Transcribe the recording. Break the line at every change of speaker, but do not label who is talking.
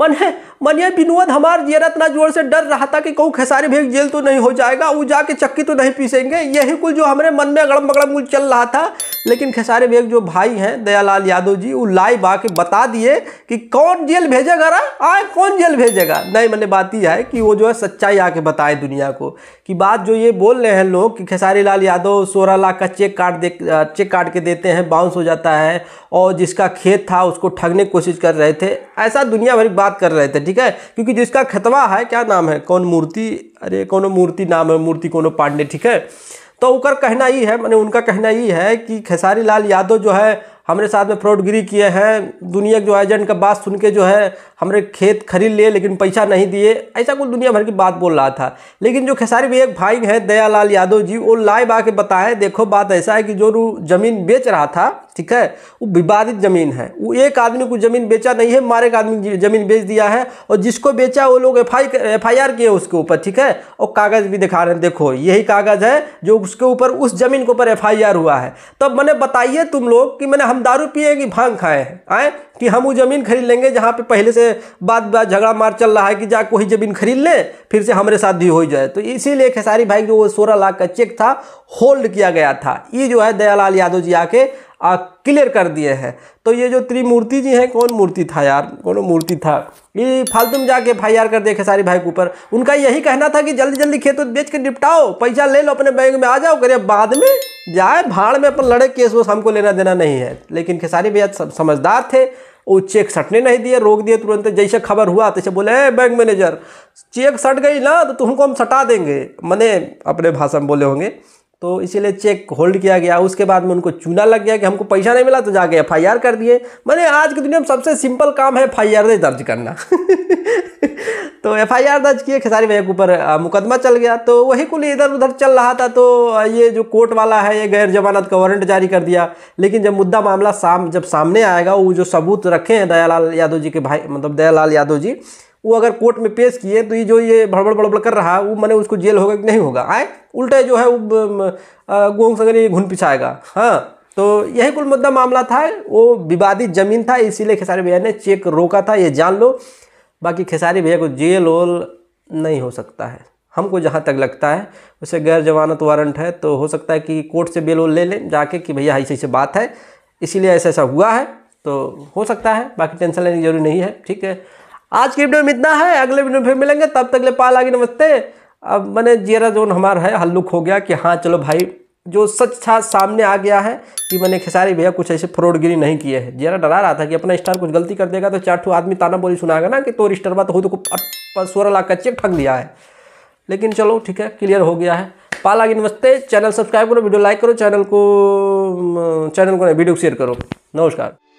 मन है मन ये विनोद हमार जरा इतना जोर से डर रहा था कि कहूँ खेसारी भी जेल तो नहीं हो जाएगा वो जाके चक्की तो नहीं पीसेंगे यही कुल जो हमारे मन में अगड़म बगड़म कुल चल रहा था लेकिन खेसारे बेग जो भाई हैं दयालाल यादव जी वो लाइव आके बता दिए कि कौन जेल भेजेगा रहा आए कौन जेल भेजेगा नहीं मैंने बात यह है कि वो जो है सच्चाई आके बताए दुनिया को कि बात जो ये बोल रहे हैं लोग कि खेसारी लाल यादव सोलह लाख का चेक काट दे चेक काट के देते हैं बाउंस हो जाता है और जिसका खेत था उसको ठगने की कोशिश कर रहे थे ऐसा दुनिया भर बात कर रहे थे ठीक है क्योंकि जिसका खतवा है क्या नाम है कौन मूर्ति अरे कौन मूर्ति नाम है मूर्ति कौन पांडे ठीक है तो उनका कहना ये है मैंने उनका कहना ये है कि खेसारी लाल यादव जो है हमारे साथ में फ्रॉडगिरी किए हैं दुनिया के जो एजेंट का बात सुन के जो है हमारे खेत खरीद लिए लेकिन पैसा नहीं दिए ऐसा कुछ दुनिया भर की बात बोल रहा था लेकिन जो खेसारी भैया एक भाई हैं दयालाल यादव जी वो लाइव आके बताएं देखो बात ऐसा है कि जो ज़मीन बेच रहा था ठीक है वो विवादित ज़मीन है वो एक आदमी को ज़मीन बेचा नहीं है मारे एक आदमी ज़मीन बेच दिया है और जिसको बेचा वो लोग F I F I R किए उसके ऊपर ठीक है और कागज़ भी दिखा रहे हैं देखो यही कागज़ है जो उसके ऊपर उस ज़मीन के ऊपर एफ आई आर हुआ है तब मैंने बताइए तुम लोग कि मैंने हम दारू पिए कि भांग खाए आए कि हम वो ज़मीन खरीद लेंगे जहाँ पे पहले से बात बात झगड़ा मार चल रहा है कि जा कोई ज़मीन खरीद लें फिर से हमारे साथ भी हो जाए तो इसीलिए खेसारी भाई जो वो सोलह लाख का चेक था होल्ड किया गया था ये जो है दयालाल यादव जी आके आ, क्लियर कर दिए हैं तो ये जो त्रिमूर्ति जी हैं कौन मूर्ति था यार कौन मूर्ति था ये फालतू में जाके एफ आई कर दिया खेसारी भाई के ऊपर उनका यही कहना था कि जल्दी जल्दी खेतों बेच के निपटाओ पैसा ले लो अपने बैंक में आ जाओ करे बाद में जाए भाड़ में अपन लड़े केस वो हमको लेना देना नहीं है लेकिन खेसारी भैया समझदार थे वो चेक सटने नहीं दिए रोक दिए तुरंत जैसे खबर हुआ तैसे बोले ए बैंक मैनेजर चेक सट गई ना तो तुमको हम सटा देंगे मने अपने भाषा में बोले होंगे तो इसीलिए चेक होल्ड किया गया उसके बाद में उनको चूना लग गया कि हमको पैसा नहीं मिला तो जाके एफ आई आर कर दिए मैंने आज की दुनिया में सबसे सिंपल काम है एफ आई आर दर्ज करना तो एफ आई आर दर्ज किए खेसारी भाई के ऊपर मुकदमा चल गया तो वही कुल इधर उधर चल रहा था तो ये जो कोर्ट वाला है ये गैर जमानत का वारंट जारी कर दिया लेकिन जब मुद्दा मामला साम जब सामने आएगा वो जो सबूत रखे हैं दयालाल यादव जी के भाई मतलब दयालाल यादव जी वो अगर कोर्ट में पेश किए तो ये जो ये भड़बड़ बड़बड़ कर रहा है वो मैंने उसको जेल होगा कि नहीं होगा आए उल्टा जो है वो गोंग संगन ये घुन पिछाएगा हाँ तो यही कुल मुद्दा मामला था वो विवादित जमीन था इसीलिए खेसारी भैया ने चेक रोका था ये जान लो बाकी खेसारी भैया को जेल ओल नहीं हो सकता है हमको जहाँ तक लगता है उसे गैर जमानत वारंट है तो हो सकता है कि कोर्ट से बेल ओल ले लें जाके कि भैया ऐसी ऐसी बात है इसीलिए ऐसा ऐसा हुआ है तो हो सकता है बाकी टेंशन लेने की जरूरी नहीं है ठीक है आज की वीडियो में इतना है अगले वीडियो में फिर मिलेंगे तब तक ले पाल आगे नमस्ते अब मैंने जेरा जोन हमारा है हल्लुक हो गया कि हाँ चलो भाई जो सच था सामने आ गया है कि मैंने खेसारी भैया कुछ ऐसे फ्रॉडगिरी नहीं किए हैं जेरा डरा रहा था कि अपना स्टार कुछ गलती कर देगा तो चार ठू आदमी ताना बोली सुनाएगा ना कि तो स्टार बात हो तो सोलह लाख का चेक ठग दिया है लेकिन चलो ठीक है क्लियर हो गया है पाला की नमस्ते चैनल सब्सक्राइब करो वीडियो लाइक करो चैनल को चैनल को वीडियो शेयर करो नमस्कार